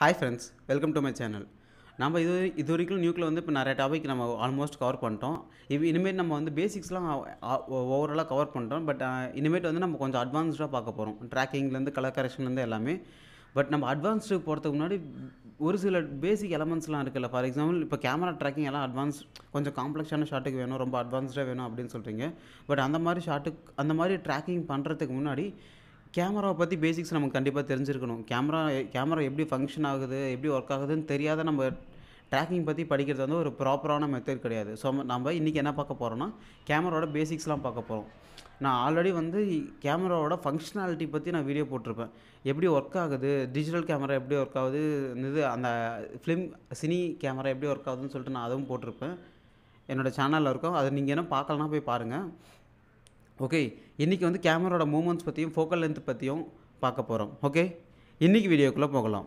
hi friends welcome to my channel நம்ம இது இது வரைக்கும் நியூக்கில் வந்து இப்போ நிறைய டாபிக் நம்ம ஆல்மோஸ்ட் கவர் பண்ணிட்டோம் இப்போ இனிமேல் நம்ம வந்து பேசிக்ஸ்லாம் ஓவராலாக கவர் பண்ணுறோம் பட் இனிமேட் வந்து நம்ம கொஞ்சம் அட்வான்ஸ்டாக பார்க்க போகிறோம் ட்ராக்கிங்லேருந்து கலர் கரெக்ஷன்லேருந்து எல்லாமே பட் நம்ம அட்வான்ஸ்டு போகிறதுக்கு முன்னாடி ஒரு சில பேசிக் எலமெண்ட்ஸ்லாம் இருக்குல்ல ஃபார் எக்ஸாம்பிள் இப்போ கேமரா ட்ராக்கிங் எல்லாம் அட்வான்ஸ் கொஞ்சம் காம்ப்ளெக்ஸான ஷாட்டுக்கு வேணும் ரொம்ப அட்வான்ஸ்டாக வேணும் அப்படின்னு சொல்கிறீங்க பட் அந்த மாதிரி ஷாட்டுக்கு அந்த மாதிரி ட்ராக்கிங் பண்ணுறதுக்கு முன்னாடி கேமராவை பற்றி பேசிக்ஸ் நமக்கு கண்டிப்பாக தெரிஞ்சிருக்கணும் கேமரா கேமரா எப்படி ஃபங்க்ஷன் ஆகுது எப்படி ஒர்க் ஆகுதுன்னு தெரியாத நம்ம ட்ராக்கிங் பற்றி படிக்கிறது வந்து ஒரு ப்ராப்பரான மெத்தட் கிடையாது ஸோ நம்ம இன்றைக்கி என்ன பார்க்க போகிறோன்னா கேமராவோட பேசிக்ஸ்லாம் பார்க்க போகிறோம் நான் ஆல்ரெடி வந்து கேமராவோட ஃபங்க்ஷனாலிட்டி பற்றி நான் வீடியோ போட்டிருப்பேன் எப்படி ஒர்க் ஆகுது டிஜிட்டல் கேமரா எப்படி ஒர்க் ஆகுது இது அந்த ஃபிலிம் சினி கேமரா எப்படி ஒர்க் ஆகுதுன்னு சொல்லிட்டு நான் அதுவும் போட்டிருப்பேன் என்னோடய சேனலில் இருக்கும் அதை நீங்கள் என்ன பார்க்கலனா போய் பாருங்கள் ஓகே இன்றைக்கி வந்து கேமராட மூமெண்ட்ஸ் பற்றியும் ஃபோக்கல் லென்த் பற்றியும் பார்க்க போகிறோம் ஓகே இன்றைக்கி வீடியோக்குள்ளே போகலாம்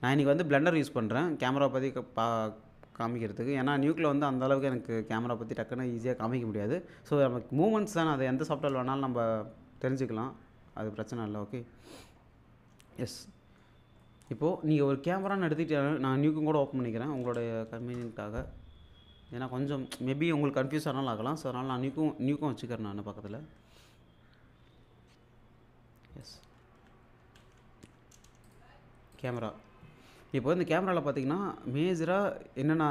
நான் இன்றைக்கி வந்து பிளண்டர் யூஸ் பண்ணுறேன் கேமரா பற்றி பா காமிக்கிறதுக்கு ஏன்னா நியூக்கில் வந்து அந்த அளவுக்கு எனக்கு கேமரா பற்றி டக்குன்னு ஈஸியாக காமிக்க முடியாது ஸோ நமக்கு மூமெண்ட்ஸ் தானே அது எந்த சாஃப்ட்வேர் வேணாலும் நம்ம தெரிஞ்சுக்கலாம் அது பிரச்சனை இல்லை ஓகே எஸ் இப்போது நீங்கள் ஒரு கேமரான்னு எடுத்துக்கிட்டாலும் நான் நியூக்கும் கூட ஓப்பன் பண்ணிக்கிறேன் உங்களுடைய கன்வீனியன்ட்டாக ஏன்னா கொஞ்சம் மேபி உங்களுக்கு கன்ஃபியூஸ் ஆனாலும் ஆகலாம் ஸோ அதனால் நான் நியூக்கும் நியூக்கும் வச்சுக்கிறேன் நான் பக்கத்தில் எஸ் கேமரா இப்போ இந்த கேமராவில் பார்த்தீங்கன்னா மேஜராக என்னென்ன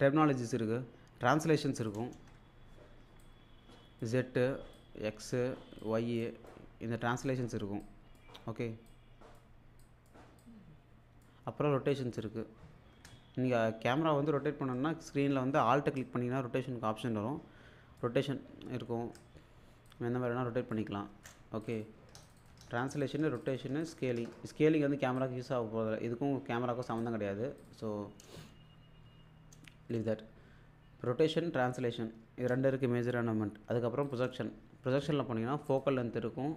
டெக்னாலஜிஸ் இருக்குது ட்ரான்ஸ்லேஷன்ஸ் இருக்கும் ஜெட்டு எக்ஸு ஒய்யு இந்த ட்ரான்ஸ்லேஷன்ஸ் இருக்கும் ஓகே அப்புறம் ரொட்டேஷன்ஸ் இருக்குது நீங்கள் கேமரா வந்து ரொட்டேட் பண்ணணும்னா ஸ்க்ரீனில் வந்து ஆல்ட்டை கிளிக் பண்ணிங்கன்னா ரொட்டேஷனுக்கு ஆப்ஷன் வரும் ரொட்டேஷன் இருக்கும் எந்த மாதிரி வேணால் ரொட்டேட் பண்ணிக்கலாம் okay translation rotation scaling scaling வந்து கேமராக்கு யூஸ் ஆக போகிறது இதுக்கும் கேமராக்கும் சம்மந்தம் கிடையாது so leave that rotation translation இது ரெண்டு இருக்குது மேஜர் அனமெண்ட் அதுக்கப்புறம் ப்ரொஜெக்ஷன் ப்ரொஜெக்ஷனில் போனீங்கன்னா ஃபோக்கல் லென்த் இருக்கும்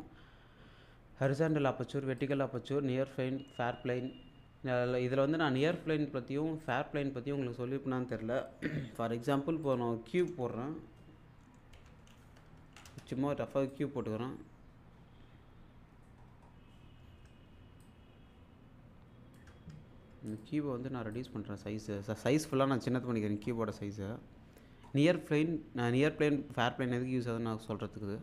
horizontal aperture vertical aperture near plane far plane இதில் வந்து நான் நியர் பிளைன் பற்றியும் ஃபேர் பிளைன் பற்றியும் உங்களுக்கு சொல்லியிருப்பேனான்னு தெரில ஃபார் எக்ஸாம்பிள் இப்போ நான் கியூப் போடுறேன் சும்மா ரஃபாக கியூப் போட்டுக்கிறேன் இந்த கீபை வந்து நான் ரெடியூஸ் பண்ணுறேன் சைஸு சைஸ் ஃபுல்லாக நான் சின்னது பண்ணிக்கிறேன் கீபோர்ட சைஸை நியர் பிளைன் நான் நியர் பிளைன் ஃபேர் பிளைன் எதுக்கு யூஸ் ஆகுதுன்னு நான் சொல்கிறதுக்கு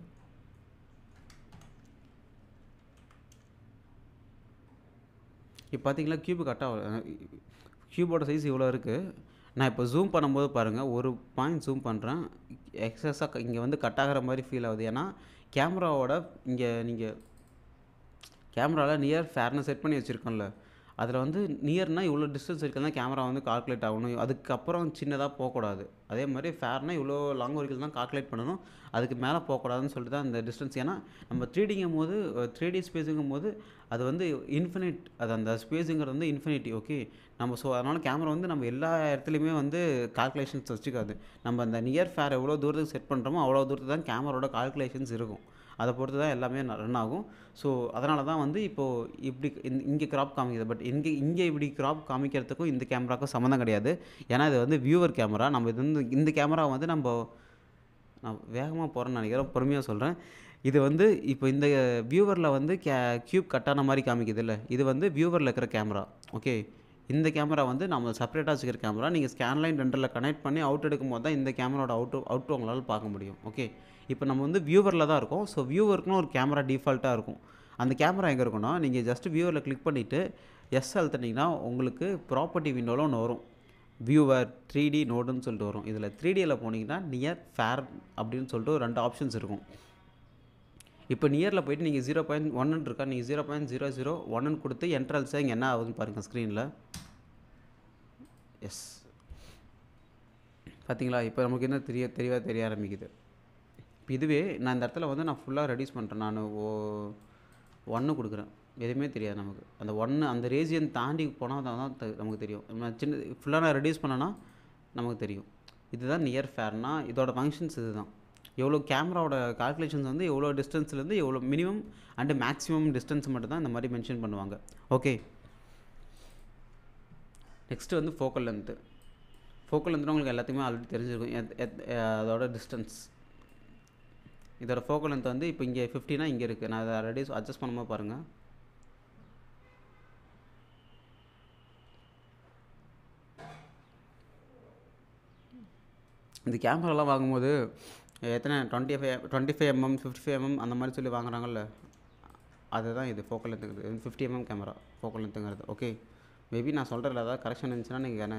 இப்போ பார்த்தீங்கன்னா க்யூப் கரெக்டாக க்யூபோட சைஸ் இவ்வளோ இருக்குது நான் இப்போ ஜூம் பண்ணும்போது பாருங்கள் ஒரு பாயிண்ட் ஜூம் பண்ணுறேன் எக்ஸஸாக இங்கே வந்து கட் ஆகிற மாதிரி ஃபீல் ஆகுது ஏன்னா கேமராவோட இங்கே நீங்கள் கேமராவில் நியர் ஃபேர்னஸ் செட் பண்ணி வச்சுருக்கோம்ல அதில் வந்து நியர்னால் இவ்வளோ டிஸ்டன்ஸ் வரைக்கும் தான் கேமரா வந்து கால்குலேட் ஆகணும் அதுக்கப்புறம் சின்னதாக போகக்கூடாது அதே மாதிரி ஃபேர்னால் இவ்வளோ லாங் வரைக்கும் தான் கால்குலேட் பண்ணணும் அதுக்கு மேலே போகக்கூடாதுன்னு சொல்லிட்டு தான் அந்த டிஸ்டன்ஸ் ஏன்னா நம்ம த்ரீடிங்கும் போது த்ரீ டி ஸ்பேஸுங்கும் போது அது வந்து இன்ஃபினிட் அது அந்த ஸ்பேஸுங்கிறது வந்து இன்ஃபினிட்டி ஓகே நம்ம ஸோ அதனால் கேமரா வந்து நம்ம எல்லா இடத்துலையுமே வந்து கால்குலேஷன்ஸ் வச்சுக்காது நம்ம அந்த நியர் ஃபேர் எவ்வளோ தூரத்துக்கு செட் பண்ணுறோமோ அவ்வளோ தூரத்துக்கு தான் கேமரோட கால்குலேஷன்ஸ் இருக்கும் அதை பொறுத்து தான் எல்லாமே ரன் ஆகும் ஸோ அதனால தான் வந்து இப்போது இப்படி இங்கே கிராப் காமிக்கிது பட் இங்கே இங்கே இப்படி கிராப் காமிக்கிறதுக்கும் இந்த கேமராக்கும் சம்மந்தம் கிடையாது ஏன்னா இது வந்து வியூவர் கேமரா நம்ம இது வந்து இந்த கேமரா வந்து நம்ம நான் வேகமாக போகிறேன்னு நினைக்கிறேன் பொறுமையாக சொல்கிறேன் இது வந்து இப்போ இந்த வியூவரில் வந்து கே க்யூப் கட்டான மாதிரி காமிக்குது இல்லை இது வந்து வியூவரில் இருக்கிற கேமரா ஓகே இந்த கேமரா வந்து நம்ம செப்பரேட்டாக வச்சுக்கிற கேமரா நீங்கள் ஸ்கேன்லைன் ரெண்டரில் கனெக்ட் பண்ணி அவுட் எடுக்கும் போது தான் இந்த கேமராவோட அவுட் அவுட் உங்களால் பார்க்க முடியும் ஓகே இப்போ நம்ம வந்து வியூவரில் தான் இருக்கோம் ஸோ வியூவருக்குன்னு ஒரு கேமரா டிஃபால்ட்டாக இருக்கும் அந்த கேமரா எங்கே இருக்குன்னா நீங்கள் ஜஸ்ட் வியூவரில் கிளிக் பண்ணிவிட்டு எஸ் அழுத்தினீங்கன்னா உங்களுக்கு ப்ராப்பர்ட்டி விண்டோவில் ஒன்று வரும் வியூவர் த்ரீ டி நோடுன்னு சொல்லிட்டு வரும் இதில் த்ரீ டியில் போனீங்கன்னா நியர் ஃபேர் அப்படின்னு சொல்லிட்டு ஒரு ரெண்டு ஆப்ஷன்ஸ் இருக்கும் இப்போ நியரில் போயிட்டு நீங்கள் ஜீரோ பாயிண்ட் ஒன்னு இருக்கா நீங்கள் ஜீரோ பாயிண்ட் ஜீரோ ஜீரோ ஒன்னு கொடுத்து என்ட்ரல்ஸாக இங்கே என்ன ஆகுதுன்னு பாருங்கள் ஸ்க்ரீனில் எஸ் பார்த்தீங்களா இப்போ நமக்கு என்ன தெரிய தெளிவாக தெரிய ஆரம்பிக்குது இப்போ இதுவே நான் இந்த இடத்துல வந்து நான் ஃபுல்லாக ரெடியூஸ் பண்ணுறேன் நான் ஓ ஒன்று கொடுக்குறேன் எதுவுமே தெரியாது நமக்கு அந்த ஒன்று அந்த ரேசியன் தாண்டி போனால் தான் நமக்கு தெரியும் நான் சின்ன ஃபுல்லாக நான் ரெடியூஸ் பண்ணேன்னா நமக்கு தெரியும் இதுதான் நியர் ஃபேர்னா இதோட ஃபங்க்ஷன்ஸ் இது தான் எவ்வளோ கேமராவோட கால்குலேஷன்ஸ் வந்து எவ்வளோ டிஸ்டன்ஸ்லேருந்து எவ்வளோ மினிமம் அண்டு மேக்ஸிமம் டிஸ்டன்ஸ் மட்டும் தான் இந்த மாதிரி மென்ஷன் பண்ணுவாங்க ஓகே நெக்ஸ்ட்டு வந்து ஃபோக்கல் லென்த்து ஃபோக்கல் லென்த்னா உங்களுக்கு எல்லாத்தையுமே ஆல்ரெடி தெரிஞ்சிருக்கும் அதோட டிஸ்டன்ஸ் இதோட ஃபோக்கல் லென்த் வந்து இப்போ இங்கே ஃபிஃப்டினா இங்கே இருக்குது நான் அதை ரெடியூஸ் அட்ஜஸ்ட் பண்ணும்போது பாருங்கள் இந்த கேமராலாம் வாங்கும்போது எத்தனை twenty five twenty five MM fifty five MM அந்த மாதிரி சொல்லி வாங்குறாங்கல்ல அதுதான் இது ஃபோக்கல் லென்த்துங்கிறது ஃபிஃப்டி எம்எம் கேமரா ஃபோக்கல் லென்த்துங்கிறது ஓகே மேபி நான் சொல்கிறது ஏதாவது கரெக்ஷன் இருந்துச்சுன்னா நீங்கள் என்ன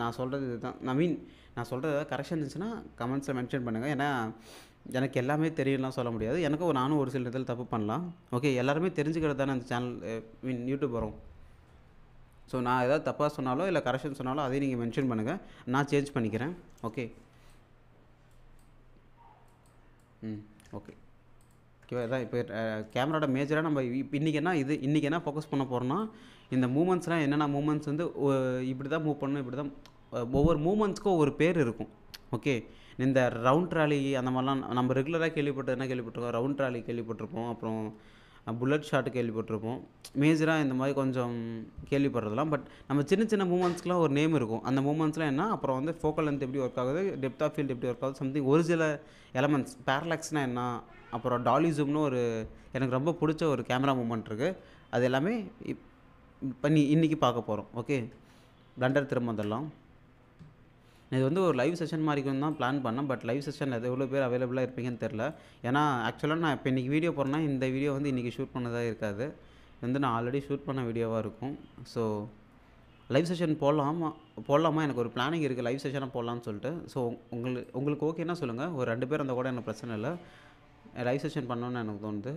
நான் சொல்கிறது இதுதான் நான் மீன் நான் சொல்கிறது ஏதாவது கரெக்ஷன் இருந்துச்சுன்னா கமெண்ட்ஸில் மென்ஷன் பண்ணுங்கள் ஏன்னா எனக்கு எல்லாமே தெரியலாம் சொல்ல முடியாது எனக்கும் நானும் ஒரு சில இடத்துல தப்பு பண்ணலாம் ஓகே எல்லாருமே தெரிஞ்சுக்கிறது தானே அந்த சேனல் மீன் யூடியூப் வரும் ஸோ நான் ஏதாவது தப்பாக சொன்னாலோ இல்லை கரெக்ஷன் சொன்னாலோ அதையும் நீங்கள் மென்ஷன் பண்ணுங்கள் நான் சேஞ்ச் பண்ணிக்கிறேன் ஓகே ம் ஓகே ஓகேவா இதான் இப்போ கேமராட மேஜராக நம்ம இன்றைக்கி என்ன இது இன்றைக்கி என்ன ஃபோக்கஸ் பண்ண போகிறோம்னா இந்த மூமெண்ட்ஸ்லாம் என்னென்ன மூமெண்ட்ஸ் வந்து இப்படி தான் மூவ் பண்ணணும் இப்படி தான் ஒவ்வொரு மூமெண்ட்ஸ்க்கும் ஒவ்வொரு பேர் இருக்கும் ஓகே இந்த ரவுண்ட் ட்ராலி அந்த மாதிரிலாம் நம்ம ரெகுலராக கேள்விப்பட்டது என்ன கேள்விப்பட்டிருக்கோம் ரவுண்ட் ட்ராலி கேள்விப்பட்டிருப்போம் அப்புறம் புல்லட் ஷாட் கேள்விப்பட்டிருப்போம் மேஜராக இந்த மாதிரி கொஞ்சம் கேள்விப்படுறதுலாம் பட் நம்ம சின்ன சின்ன மூமெண்ட்ஸ்க்குலாம் ஒரு நேம் இருக்கும் அந்த மூமெண்ட்ஸ்லாம் என்ன அப்புறம் வந்து ஃபோக்கல் லென்த் எப்படி ஒர்க் ஆகுது டெப்த் ஆஃப் ஃபீல்டு எப்படி ஒர்க் ஆகுது சம்திங் ஒரு சில எலமெண்ட்ஸ் பேரலாக்ஸ்னால் என்ன அப்புறம் டாலிசம்னு ஒரு எனக்கு ரொம்ப பிடிச்ச ஒரு கேமரா மூமெண்ட் இருக்குது அது எல்லாமே இப் பண்ணி இன்றைக்கி பார்க்க போகிறோம் ஓகே பிளண்டர் திரும்ப வந்துடலாம் இது வந்து ஒரு லைவ் செஷன் மாதிரி தான் பிளான் பண்ணேன் பட் லைவ் செஷன் அது எவ்வளோ பேர் அவைலபிளாக இருப்பீங்கன்னு தெரில ஏன்னா ஆக்சுவலாக நான் இப்போ இன்றைக்கி வீடியோ போகிறேன்னா இந்த வீடியோ வந்து இன்றைக்கி ஷூட் பண்ணதாக இருக்காது வந்து நான் ஆல்ரெடி ஷூட் பண்ண வீடியோவாக இருக்கும் ஸோ லைவ் செஷன் போடலாமா போடலாமா எனக்கு ஒரு பிளானிங் இருக்குது லைவ் செஷனாக போடலாம்னு சொல்லிட்டு ஸோ உங்களுக்கு உங்களுக்கு ஓகேன்னா சொல்லுங்கள் ஒரு ரெண்டு பேர் அந்த கூட எனக்கு பிரச்சனை இல்லை லைவ் செஷன் பண்ணணும்னு எனக்கு தோணுது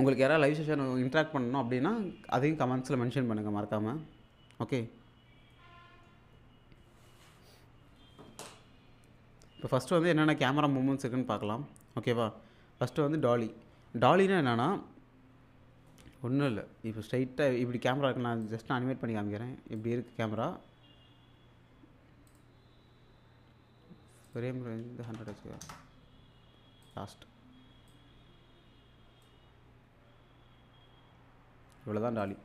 உங்களுக்கு யாராவது லைவ் செஷன் இன்ட்ராக்ட் பண்ணணும் அப்படின்னா அதையும் கமெண்ட்ஸில் மென்ஷன் பண்ணுங்கள் மறக்காமல் ஓகே இப்போ ஃபஸ்ட்டு வந்து என்னென்ன கேமரா மூமெண்ட்ஸ் இருக்குன்னு பார்க்கலாம் ஓகேவா ஃபஸ்ட்டு வந்து டாலி டாலினா என்னென்னா ஒன்றும் இல்லை இப்போ ஸ்ட்ரைட்டாக இப்படி கேமரா இருக்குது நான் ஜஸ்ட் அனிமேட் பண்ணி காமிக்கிறேன் இப்படி இருக்குது கேமரா ஃப்ரேம் ரேஞ்ச் ஹண்ட்ரட் வச்சுக்கோ லாஸ்ட் இவ்வளோதான் டாலி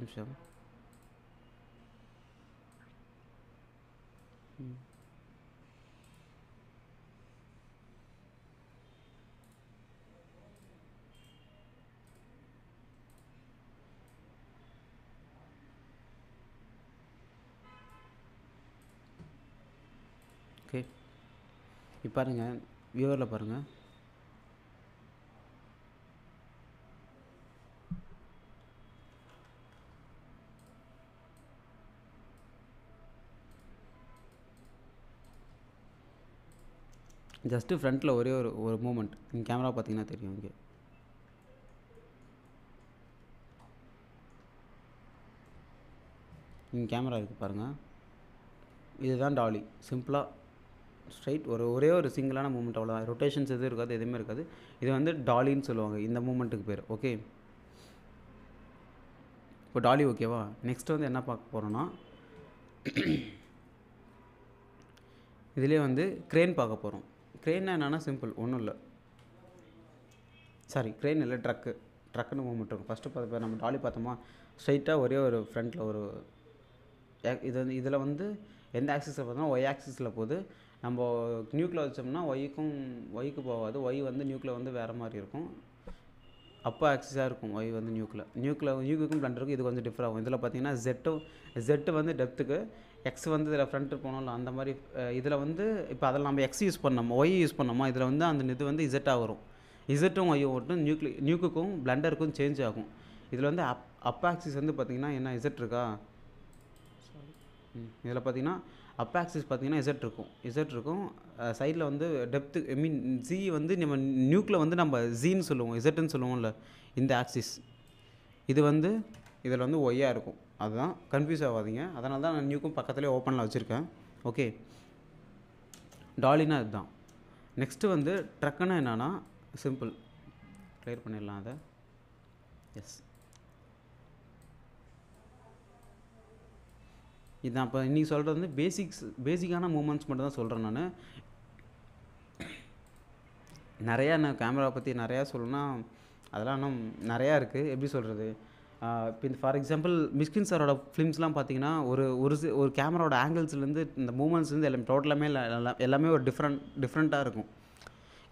நிமிஷம் ஓகே இப்போ பாருங்கள் வியூவரில் பாருங்கள் ஜஸ்ட்டு ஃப்ரண்ட்டில் ஒரே ஒரு ஒரு மூமெண்ட் நீங்கள் கேமரா பார்த்தீங்கன்னா தெரியும் இங்கே இங்கே கேமரா இருக்குது பாருங்கள் இதுதான் டாலி சிம்பிளாக ஸ்ட்ரைட் ஒரு ஒரே ஒரு சிங்கிளான மூமெண்ட் அவ்வளோதான் ரொட்டேஷன்ஸ் எதுவும் இருக்காது எதுவுமே இருக்காது இது வந்து டாலின்னு சொல்லுவாங்க இந்த மூமெண்ட்டுக்கு பேர் ஓகே இப்போ டாலி ஓகேவா நெக்ஸ்ட் வந்து என்ன பார்க்க போகிறோன்னா இதிலே வந்து க்ரேன் பார்க்க போகிறோம் க்ரெயின் என்னென்னா சிம்பிள் ஒன்றும் இல்லை சாரி க்ரெயின் இல்லை ட்ரக்கு ட்ரக்குன்னு மூவ்மெண்ட் இருக்கும் ஃபஸ்ட்டு பார்த்து நம்ம டாலி பார்த்தோமா ஸ்ட்ரைட்டாக ஒரே ஒரு ஃப்ரண்ட்டில் ஒரு இது வந்து இதில் வந்து எந்த ஆக்சிஸில் பார்த்தோம் ஒய் ஆக்சிஸில் போகுது நம்ம நியூக்ளியர் வச்சோம்னா ஒய்க்கும் ஒய்க்கு போகாது ஒய் வந்து நியூக்ளியர் வந்து வேறு மாதிரி இருக்கும் அப்போ ஆக்சிஸாக இருக்கும் ஒய் வந்து நியூக்ளியர் நியூக்ளியர் பிளண்ட் இருக்கும் இது கொஞ்சம் டிஃப்ரெண்ட் ஆகும் இதில் பார்த்தீங்கன்னா ஜெட்டு ஜெட்டு வந்து டெப்த்துக்கு எக்ஸ் வந்து இதில் ஃப்ரண்ட் போனோம்ல அந்த மாதிரி இதில் வந்து இப்போ அதில் நம்ம எக்ஸ் யூஸ் பண்ணோம் ஒய் யூஸ் பண்ணோமா இதில் வந்து அந்த இது வந்து இசட்டாக வரும் இசட்டும் ஒய் ஓட்டும் நியூக்ளி நியூக்குக்கும் பிளண்டருக்கும் சேஞ்ச் ஆகும் இதில் வந்து அப் அப்பாக்சிஸ் வந்து பார்த்திங்கன்னா என்ன இசட் இருக்கா இதில் பார்த்திங்கன்னா அப்பாக்சிஸ் பார்த்திங்கன்னா இசட் இருக்கும் இசட் இருக்கும் சைடில் வந்து டெப்த்து ஐ மீன் ஜி வந்து நம்ம நியூக்கில் வந்து நம்ம ஜின்னு சொல்லுவோம் இசட்டுன்னு சொல்லுவோம்ல இந்த ஆக்சிஸ் இது வந்து இதில் வந்து ஒய்யாக இருக்கும் அதுதான் கன்ஃபியூஸ் ஆகாதீங்க அதனால தான் நான் நியூக்கும் பக்கத்துலேயே ஓப்பனில் வச்சுருக்கேன் ஓகே டாலினா இதுதான் நெக்ஸ்ட்டு வந்து ட்ரக்குன்னா என்னென்னா சிம்பிள் கிளியர் பண்ணிடலாம் அதை எஸ் இதுதான் அப்போ இன்றைக்கி சொல்கிறது வந்து பேசிக்ஸ் பேசிக்கான மூமெண்ட்ஸ் மட்டும் தான் சொல்கிறேன் நான் நிறையா நான் கேமரா பற்றி நிறையா சொல்லணும்னா அதெல்லாம் இன்னும் நிறையா இருக்குது எப்படி சொல்கிறது இப்போ இந்த ஃபார் எக்ஸாம்பிள் மிஸ்கின் சாரோட ஃபிலிம்ஸ்லாம் பார்த்தீங்கன்னா ஒரு ஒரு ஒரு கேமராவோட ஆங்கிள்ஸ்லேருந்து இந்த மூமெண்ட்ஸ்லேருந்து எல்லாமே டோட்டலாமே எல்லாமே ஒரு டிஃப்ரெண்ட் டிஃப்ரெண்ட்டாக இருக்கும்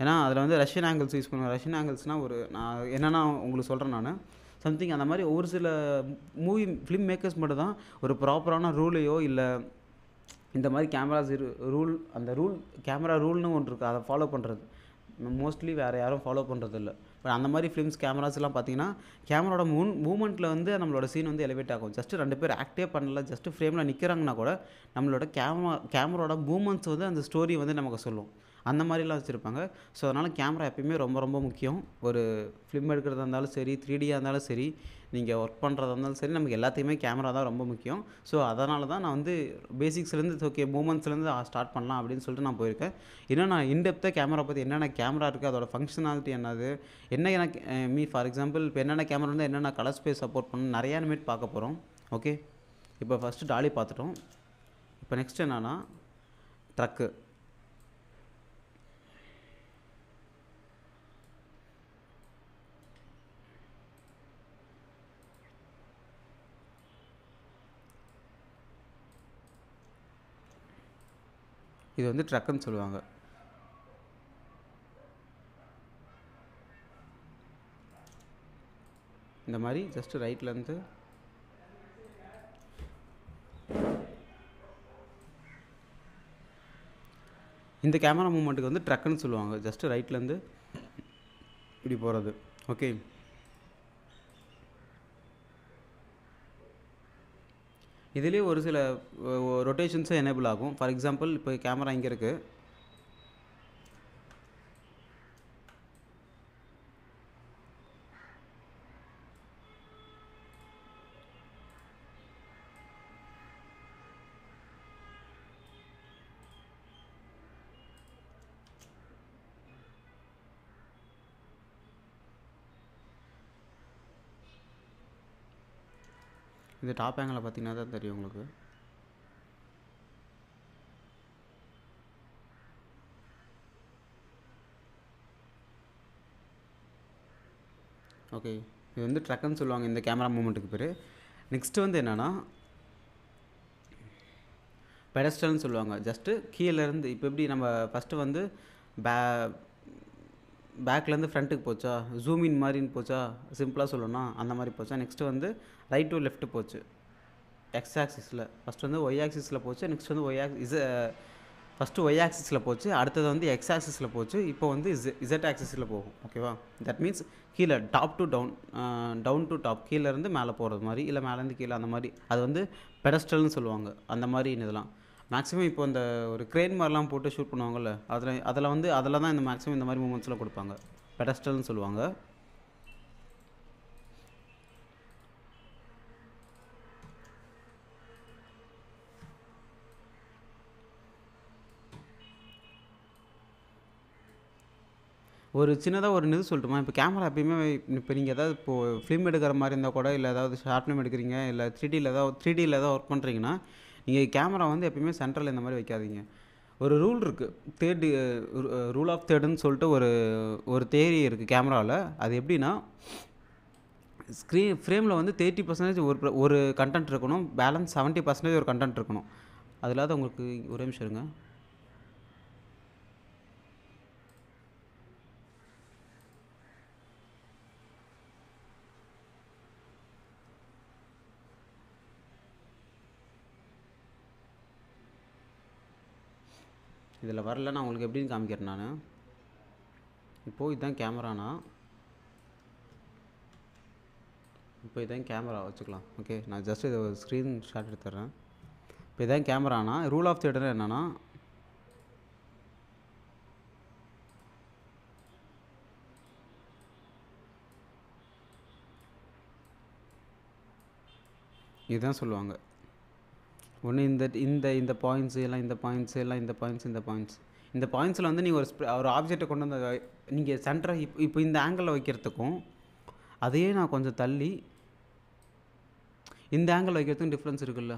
ஏன்னா அதில் வந்து ரஷ்யன் ஆங்கிள்ஸ் யூஸ் பண்ணுவேன் ரஷ்யன் ஆங்கிள்ஸ்னால் ஒரு நான் என்னென்னா உங்களுக்கு சொல்கிறேன் நான் சம்திங் அந்த மாதிரி ஒரு சில மூவி ஃபிலிம் மேக்கர்ஸ் மட்டும் தான் ஒரு ப்ராப்பரான ரூலையோ இல்லை இந்த மாதிரி கேமராஸ் ரூல் அந்த ரூல் கேமரா ரூல்னு ஒன்று இருக்குது அதை ஃபாலோ பண்ணுறது மோஸ்ட்லி வேறு யாரும் ஃபாலோ பண்ணுறதில்ல பட் அந்த மாதிரி ஃபிலிம்ஸ் கேமராஸ்லாம் பார்த்தீங்கன்னா கேமராட மூன் மூமெண்ட்டில் வந்து நம்மளோட சீன் வந்து எலிவேட் ஆகும் ஜஸ்ட்டு ரெண்டு பேர் ஆக்டே பண்ணல ஜஸ்ட்டு ஃப்ரேமில் நிற்கிறாங்கன்னா கூட நம்மளோட கேமரா கேமராட மூமெண்ட்ஸ் வந்து அந்த ஸ்டோரி வந்து நமக்கு சொல்லும் அந்த மாதிரிலாம் வச்சுருப்பாங்க ஸோ அதனால் கேமரா எப்பயுமே ரொம்ப ரொம்ப முக்கியம் ஒரு ஃபிலிம் எடுக்கிறதா இருந்தாலும் சரி த்ரீடியாக இருந்தாலும் சரி நீங்கள் ஒர்க் பண்ணுறதா இருந்தாலும் சரி நமக்கு எல்லாத்தையுமே கேமரா தான் ரொம்ப முக்கியம் ஸோ அதனால தான் நான் வந்து பேசிக்ஸ்லேருந்து ஓகே மூமெண்ட்ஸ்லேருந்து ஸ்டார்ட் பண்ணலாம் அப்படின்னு சொல்லிட்டு நான் போயிருக்கேன் இன்னும் நான் இன்டெப்த்தாக கேமரா பற்றி என்னென்ன கேமரா இருக்குது அதோட ஃபங்க்ஷனாலிட்டி என்னது என்ன எனக்கு மீ ஃபார் எக்ஸாம்பிள் இப்போ என்னென்ன கேமரா இருந்தால் என்னென்ன கலர் ஸ்பேஸ் சப்போர்ட் பண்ணணும் நிறையா நிமிட் பார்க்க போகிறோம் ஓகே இப்போ ஃபஸ்ட்டு டாலி பார்த்துட்டோம் இப்போ நெக்ஸ்ட் என்னென்னா ட்ரக்கு இது வந்து ட்ரக்குன்னு சொல்லுவாங்க இந்த மாதிரி ஜஸ்ட்டு ரைட்லேருந்து இந்த கேமரா மூமெண்ட்டுக்கு வந்து ட்ரக்குன்னு சொல்லுவாங்க ஜஸ்ட்டு ரைட்லேருந்து இப்படி போகிறது ஓகே இதிலே ஒரு சில ரொட்டேஷன்ஸும் எனேபிள் ஆகும் ஃபார் எக்ஸாம்பிள் இப்போ கேமரா இங்கே இருக்குது இது டாப் ஆங்கிளில் பார்த்தீங்கன்னா தான் தெரியும் உங்களுக்கு ஓகே இது வந்து ட்ரக்குன்னு சொல்லுவாங்க இந்த கேமரா மூமெண்ட்டுக்கு பேர் நெக்ஸ்ட்டு வந்து என்னென்னா பெடஸ்டல்னு சொல்லுவாங்க ஜஸ்ட்டு கீழேருந்து இப்போ எப்படி நம்ம ஃபஸ்ட்டு வந்து பே பேக்லேருந்து ஃப்ரண்ட்டுக்கு போச்சா ஜூம் இன் மாதிரின்னு போச்சா சிம்பிளாக சொல்லணும்னா அந்த மாதிரி போச்சா நெக்ஸ்ட்டு வந்து ரைட் டு லெஃப்ட் போச்சு எக்ஸ் ஆக்சிஸில் ஃபஸ்ட் வந்து ஒய் ஆக்சிஸில் போச்சு நெக்ஸ்ட் வந்து Y axis first Y ஆக்சிஸில் போச்சு அடுத்தது வந்து எக்ஸ் ஆக்சிஸில் போச்சு இப்போ வந்து இஸ் இசட் ஆக்சிஸில் போகும் ஓகேவா தட் மீன்ஸ் கீழே top to down down to top கீழேருந்து மேலே போகிறது மாதிரி இல்லை மேலேருந்து கீழே அந்த மாதிரி அது வந்து பெடஸ்டல்னு சொல்லுவாங்க அந்த மாதிரி இதெல்லாம் மேக்ஸிமம் இப்போ இந்த ஒரு க்ரெயின் மாதிரிலாம் போட்டு ஷூட் பண்ணுவாங்கள்ல அதில் அதில் வந்து அதில் தான் இந்த மேக்ஸிமம் இந்த மாதிரி மூமெண்ட்ஸ்லாம் கொடுப்பாங்க பெடஸ்டல்னு சொல்லுவாங்க ஒரு சின்னதாக ஒரு இது சொல்லட்டுமா இப்போ கேமரா எப்பயுமே இப்போ நீங்கள் ஏதாவது இப்போது ஃபிலிம் எடுக்கிற மாதிரி இருந்தால் கூட இல்லை ஏதாவது ஷார்ட் ஃபிலிம் எடுக்கிறீங்க இல்லை த்ரீ டியில் ஏதாவது த்ரீ டியில் ஏதாவது ஒர்க் பண்ணுறீங்கன்னா நீங்கள் கேமரா வந்து எப்பயுமே சென்ட்ரல் இந்த மாதிரி வைக்காதீங்க ஒரு ரூல் இருக்குது தேர்டு ரூல் ஆஃப் தேர்டுன்னு சொல்லிட்டு ஒரு ஒரு தேரி இருக்குது கேமராவில் அது எப்படின்னா ஸ்க்ரீன் ஃப்ரேமில் வந்து தேர்ட்டி பர்சன்டேஜ் ஒரு ஒரு கண்டென்ட் இருக்கணும் பேலன்ஸ் செவன்ட்டி பர்சன்டேஜ் ஒரு கண்டென்ட் இருக்கணும் அது இல்லாத உங்களுக்கு ஒரு நிமிஷம் இருங்க இதில் வரல நான் உங்களுக்கு எப்படின்னு காமிக்கிறேன் நான் இப்போது இதுதான் கேமரானா இப்போ இதான் கேமரா வச்சுக்கலாம் ஓகே நான் ஜஸ்ட் இதை ஒரு ஸ்க்ரீன் ஷாட் எடுத்துட்றேன் இப்போ இதான் கேமரானா ரூல் ஆஃப் தேட்டர் என்னென்னா இதுதான் சொல்லுவாங்க ஒன்று இந்த இந்த இந்த பாயிண்ட்ஸ் எல்லாம் இந்த பாயிண்ட்ஸ் எல்லாம் இந்த பாயிண்ட்ஸ் இந்த பாயிண்ட்ஸ் இந்த பாயிண்ட்ஸில் வந்து நீங்கள் ஒரு ஒரு ஆப்ஜெக்டை கொண்டு வந்த நீங்கள் சென்டரை இப்போ இப்போ இந்த ஆங்கிளில் வைக்கிறதுக்கும் அதையே நான் கொஞ்சம் தள்ளி இந்த ஆங்கிள் வைக்கிறதுக்கும் டிஃப்ரென்ஸ் இருக்குல்ல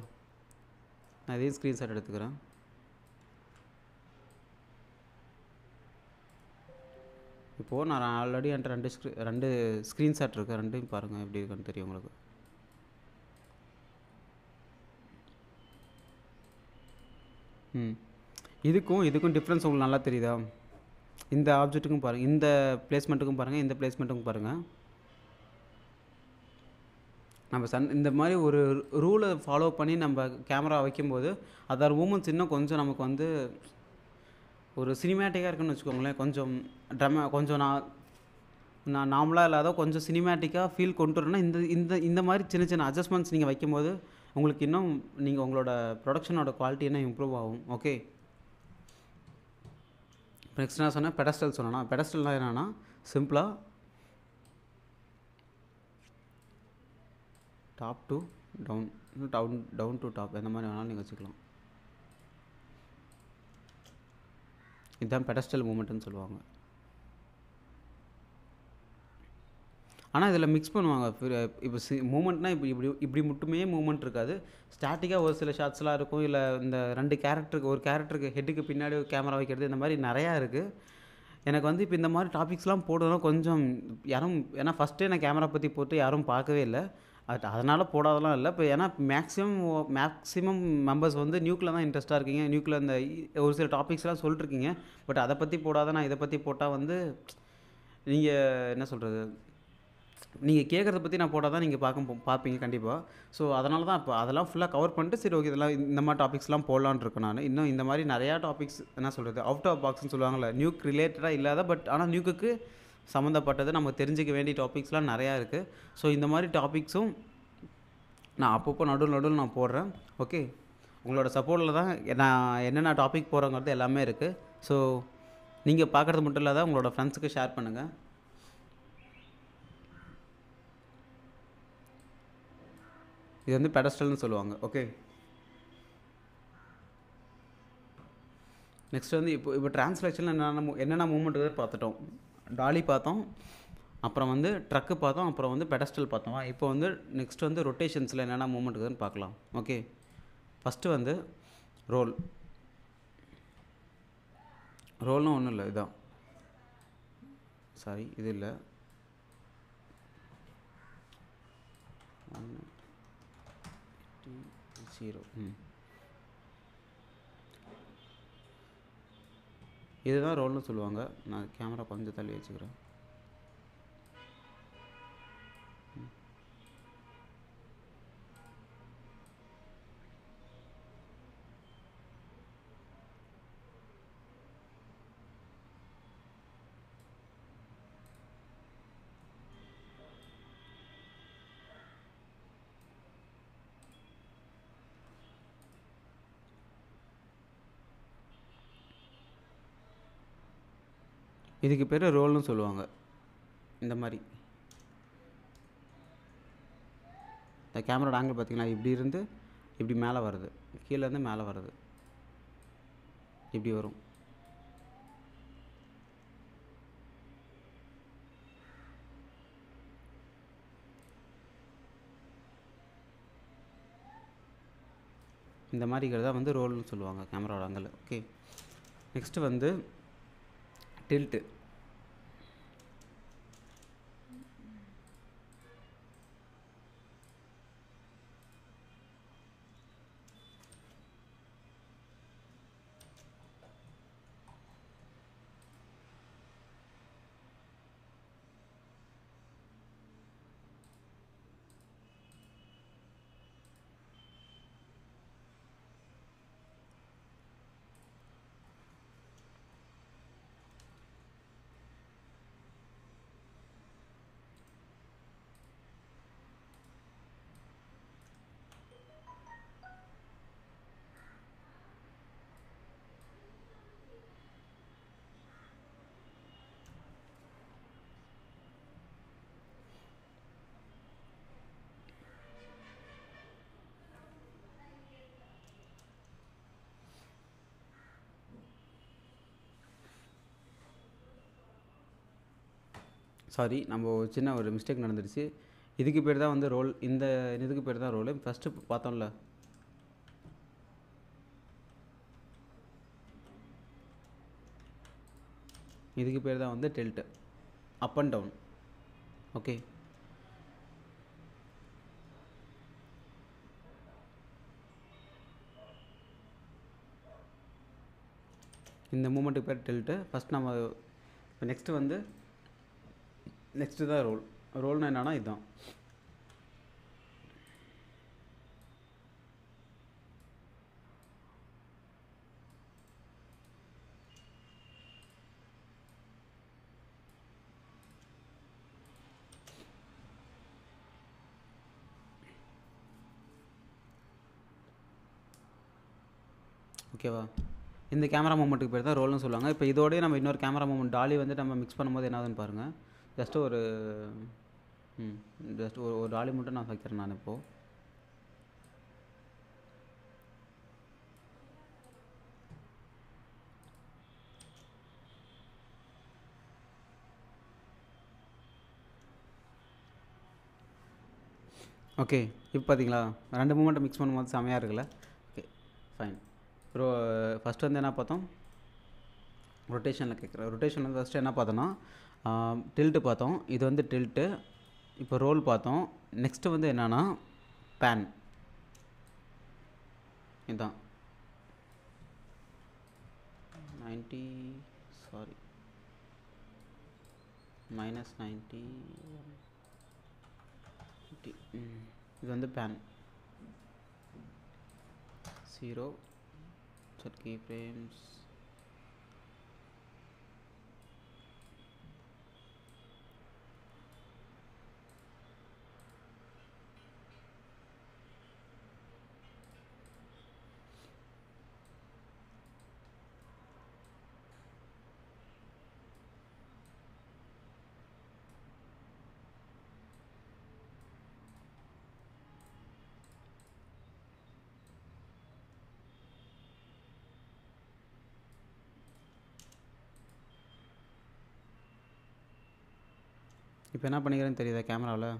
நான் ஸ்க்ரீன் ஸ்க்ரீன்ஷாட் எடுத்துக்கிறேன் இப்போது நான் ஆல்ரெடி என்கிட்ட ரெண்டு ஸ்க்ரீ ரெண்டு ஸ்க்ரீன்ஷாட் இருக்கேன் ரெண்டையும் பாருங்கள் எப்படி இருக்குன்னு தெரியும் உங்களுக்கு ம் இதுக்கும் இதுக்கும் டிஃப்ரென்ஸ் உங்களுக்கு நல்லா தெரியுதா இந்த ஆப்ஜெக்ட்டுக்கும் பாருங்கள் இந்த பிளேஸ்மெண்ட்டுக்கும் பாருங்கள் இந்த பிளேஸ்மெண்ட்டுக்கும் பாருங்கள் நம்ம சன் இந்த மாதிரி ஒரு ரூலை ஃபாலோ பண்ணி நம்ம கேமரா வைக்கும்போது அதோட மூமெண்ட்ஸ் இன்னும் கொஞ்சம் நமக்கு வந்து ஒரு சினிமேட்டிக்காக இருக்குன்னு வச்சுக்கோங்களேன் கொஞ்சம் ட்ரம கொஞ்சம் நான் நான் நார்மலாக இல்லாத கொஞ்சம் சினிமேட்டிக்காக ஃபீல் கொண்டு வரணும்னா இந்த இந்த இந்த மாதிரி சின்ன சின்ன அட்ஜஸ்ட்மெண்ட்ஸ் நீங்கள் வைக்கும்போது உங்களுக்கு இன்னும் நீங்கள் உங்களோட ப்ரொடக்ஷனோட குவாலிட்டி என்ன இம்ப்ரூவ் ஆகும் ஓகே நெக்ஸ்ட் நான் சொன்னேன் பெடஸ்டல் சொன்னேன்னா பெடஸ்டல்னால் என்னென்னா சிம்பிளாக top to down down down to top எந்த மாதிரி வேணாலும் நீங்கள் வச்சுக்கலாம் இதுதான் பெடஸ்டல் மூமெண்ட்டுன்னு சொல்லுவாங்க ஆனால் இதில் மிக்ஸ் பண்ணுவாங்க இப்போ சி மூமெண்ட்னால் இப்போ இப்படி இப்படி மட்டுமே மூமெண்ட் இருக்காது ஸ்டாட்டிக்காக ஒரு சில ஷாட்ஸ்லாம் இருக்கும் இல்லை இந்த ரெண்டு கேரக்டருக்கு ஒரு கேரக்டருக்கு ஹெட்டுக்கு பின்னாடி ஒரு கேமரா வைக்கிறது இந்த மாதிரி நிறையா இருக்குது எனக்கு வந்து இப்போ இந்த மாதிரி டாபிக்ஸ்லாம் போடுறதும் கொஞ்சம் யாரும் ஏன்னா ஃபஸ்ட்டே நான் கேமரா பற்றி போட்டு யாரும் பார்க்கவே இல்லை அது அதனால் போடாதெல்லாம் இல்லை இப்போ ஏன்னா மேக்ஸிமம் மேக்ஸிமம் மெம்பர்ஸ் வந்து நியூக்கில் தான் இன்ட்ரெஸ்ட்டாக இருக்கீங்க நியூக்கில் இந்த ஒரு சில டாபிக்ஸ்லாம் சொல்லிட்டுருக்கீங்க பட் அதை பற்றி போடாத நான் இதை பற்றி போட்டால் வந்து நீங்கள் என்ன சொல்கிறது நீங்கள் கேட்குறத பற்றி நான் போட்டால் தான் நீங்கள் பார்க்க பார்ப்பீங்க கண்டிப்பாக ஸோ அதனால தான் இப்போ அதெல்லாம் ஃபுல்லாக கவர் பண்ணிட்டு சரி ஓகே இதெல்லாம் இந்த மாதிரி டாபிக்ஸ்லாம் போடலான்னு இருக்கேன் நான் இன்னும் இந்த மாதிரி நிறையா டாபிக்ஸ் என்ன சொல்கிறது அவுட் ஆஃப் பாக்ஸ்னு சொல்லுவாங்களே நியூக் ரிலேட்டடாக இல்லாத பட் ஆனால் நியூக்கு சம்மந்தப்பட்டது நம்ம தெரிஞ்சிக்க வேண்டிய டாபிக்ஸ்லாம் நிறையா இருக்குது ஸோ இந்த மாதிரி டாபிக்ஸும் நான் அப்பப்போ நடுவில் நடுவில் நான் போடுறேன் ஓகே உங்களோட சப்போர்ட்டில் தான் நான் என்னென்ன டாபிக் போகிறோங்கிறது எல்லாமே இருக்குது ஸோ நீங்கள் பார்க்குறது மட்டும் இல்லாத உங்களோட ஃப்ரெண்ட்ஸுக்கு ஷேர் பண்ணுங்கள் இது வந்து பெடஸ்டல்னு சொல்லுவாங்க ஓகே நெக்ஸ்ட் வந்து இப்போ இப்போ டிரான்ஸ்லேஷனில் என்னென்ன என்னென்ன மூமெண்ட் பார்த்துட்டோம் டாலி பார்த்தோம் அப்புறம் வந்து ட்ரக்கு பார்த்தோம் அப்புறம் வந்து பெடஸ்டல் பார்த்தோம் இப்போ வந்து நெக்ஸ்ட் வந்து ரொட்டேஷன்ஸில் என்னென்ன மூமெண்ட் இருக்குதுன்னு பார்க்கலாம் ஓகே ஃபஸ்ட்டு வந்து ரோல் ரோல்னு ஒன்றும் இல்லை இதுதான் சாரி இது இல்லை ஜீரோ இதுதான் ரோல்னு சொல்லுவாங்க நான் கேமரா கொஞ்சம் தள்ளி வச்சுக்கிறேன் இதுக்கு பேர் ரோல்னு சொல்லுவாங்க இந்த மாதிரி இந்த கேமரோட ஆங்கிள் பார்த்திங்கன்னா இப்படி இருந்து இப்படி மேலே வருது கீழேருந்து மேலே வருது இப்படி வரும் இந்த மாதிரி தான் வந்து ரோல்னு சொல்லுவாங்க கேமராவோட ஆங்கிள் ஓகே நெக்ஸ்ட்டு வந்து டில்ட்டு சாரி நம்ம ஒரு சின்ன ஒரு மிஸ்டேக் நடந்துருச்சு இதுக்கு பேர் தான் வந்து ரோல் இந்த இதுக்கு பேர் தான் ரோல் ஃபஸ்ட்டு பார்த்தோம்ல இதுக்கு பேர் தான் வந்து tilt up and down okay இந்த மூமெண்ட்டுக்கு பேர் டெல்ட்டு ஃபஸ்ட் நம்ம இப்போ நெக்ஸ்ட்டு வந்து நெக்ஸ்ட்டு தான் ரோல் ரோல்னால் என்னென்னா இதுதான் ஓகேவா இந்த கேமரா மூமெண்ட்டுக்கு பேர் தான் ரோல்னு சொல்லுவாங்க இப்போ இதோடய நம்ம இன்னொரு கேமரா மூமெண்ட் டாலி வந்து நம்ம மிக்ஸ் பண்ணும்போது என்னதுன்னு பாருங்கள் ஜஸ்ட்டு ஒரு ம் ஜஸ்ட் ஒரு ஒரு ஆளி மட்டும் நான் வைக்கிறேன் நான் இப்போது ஓகே இப்போ பார்த்தீங்களா ரெண்டு மூமெண்ட்டை மிக்ஸ் பண்ணும்போது செமையாக இருக்குல்ல ஓகே ஃபைன் ரோ ஃபஸ்ட்டு வந்து என்ன பார்த்தோம் ரொட்டேஷனில் கேட்குறேன் ரொட்டேஷன் வந்து ஃபஸ்ட்டு என்ன பார்த்தோன்னா டில்ட்டு பார்த்தோம் இது வந்து டில்ட்டு இப்போ ரோல் பார்த்தோம் நெக்ஸ்ட்டு வந்து என்னென்னா பேன் இதுதான் நைன்ட்டி சாரி மைனஸ் நைன்ட்டி இது வந்து பேன் zero circuit frames இப்போ என்ன பண்ணிக்கிறேன்னு தெரியுதா கேமராவில்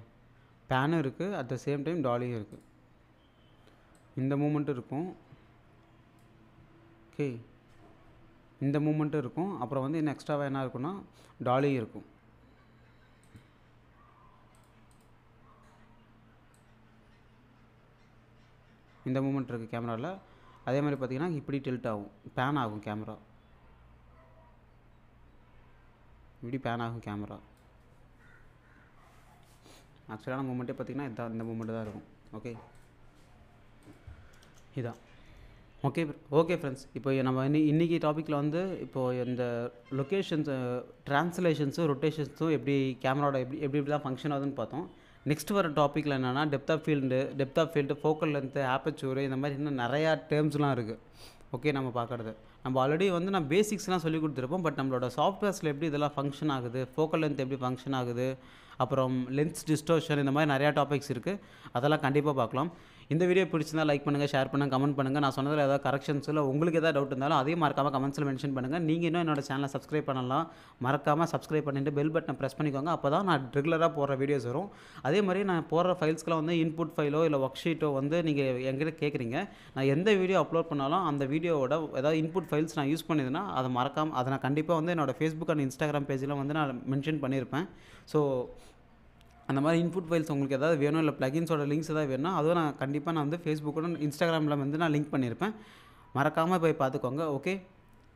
பேனும் இருக்குது அட் த சேம் டைம் டாலியும் இருக்குது இந்த மூமெண்ட்டும் இருக்கும் ஓகே இந்த மூமெண்ட்டும் இருக்கும் அப்புறம் வந்து இன்னும் எக்ஸ்ட்ராவாக என்ன இருக்குன்னா டாலியும் இருக்கும் இந்த மூமெண்ட் இருக்குது கேமராவில் அதே மாதிரி பார்த்திங்கன்னா இப்படி டில்ட் ஆகும் பேன் ஆகும் கேமரா இப்படி பேன் ஆகும் கேமரா ஆக்சுவலான மூமெண்ட்டே பார்த்திங்கன்னா இதான் இந்த மூமெண்ட்டு தான் இருக்கும் ஓகே இதான் ஓகே ஓகே ஃப்ரெண்ட்ஸ் இப்போ நம்ம இன்னி இன்றைக்கி டாப்பிக்கில் வந்து இப்போது இந்த லொக்கேஷன்ஸ் ட்ரான்ஸ்லேஷன்ஸும் ரொட்டேஷன்ஸும் எப்படி கேமராவோட எப்படி எப்படி எப்படி தான் ஃபங்க்ஷன் ஆகுதுன்னு பார்த்தோம் நெக்ஸ்ட் வர டாப்பிக்கில் என்னென்னா depth of field depth of field focal length aperture இந்த மாதிரி இன்னும் நிறையா டேர்ம்ஸ்லாம் இருக்குது ஓகே நம்ம பார்க்குறது நம்ம ஆல்ரெடி வந்து நான் பேசிக்ஸ்லாம் சொல்லி கொடுத்துருப்போம் பட் நம்மளோட சாஃப்ட்வேர்ஸில் எப்படி இதெல்லாம் ஃபங்க்ஷன் ஆகுது ஃபோக்கல் லென்த் எப்படி ஃபங்க்ஷன் ஆகுது அப்புறம் லென்ஸ் டிஸ்டோஷன் இந்த மாதிரி நிறையா டாபிக்ஸ் இருக்குது அதெல்லாம் கண்டிப்பாக பார்க்கலாம் இந்த வீடியோ பிடிச்சிருந்தா லைக் பண்ணுங்கள் ஷேர் பண்ணுங்கள் கமெண்ட் பண்ணுங்கள் நான் சொன்னதில் ஏதாவது கரெக்ஷன்ஸ் இல்லை உங்களுக்கு ஏதாவது டவுட் இருந்தாலும் அதே மறக்காமல் கமெண்ட்ஸில் மென்ஷன் பண்ணுங்கள் நீங்கள் இன்னும் என்னோட சேனலை சப்ஸ்கிரைப் பண்ணலாம் மறக்காமல் சப்ஸ்கிரைப் பண்ணிட்டு பெல் பட்டனை ப்ரெஸ் பண்ணிக்கோங்க அப்போ தான் நான் ரெகுலராக போடுற வீடியோஸ் வரும் அதே மாதிரி நான் போடுற ஃபைல்ஸ்க்கெலாம் வந்து இன்புட் ஃபைலோ இல்லை ஒர்க் ஷீட்டோ வந்து நீங்கள் எங்கிட்ட கேட்குறீங்க நான் எந்த வீடியோ அப்லோட் பண்ணாலும் அந்த வீடியோவோட ஏதாவது இன்புட் ஃபைல்ஸ் நான் யூஸ் பண்ணிதுன்னா அதை மறக்காமல் அதை நான் கண்டிப்பாக வந்து என்னோடய ஃபேஸ்புக் அண்ட் இன்ஸ்டாகிராம் பேஜில் வந்து நான் மென்ஷன் பண்ணியிருப்பேன் ஸோ அந்த மாதிரி இன்புட் ஃபைல்ஸ் உங்களுக்கு ஏதாவது வேணும் இல்லை ப்ளகின்ஸோட லிங்க்ஸ் ஏதாவது வேணும் அதுவும் நான் கண்டிப்பாக நான் வந்து ஃபேஸ்புக்கோட இன்ஸ்டாகிராமில் வந்து நான் லிங்க் பண்ணியிருப்பேன் மறக்காமல் போய் பார்த்துக்கோங்க ஓகே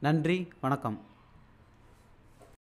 நன்றி வணக்கம்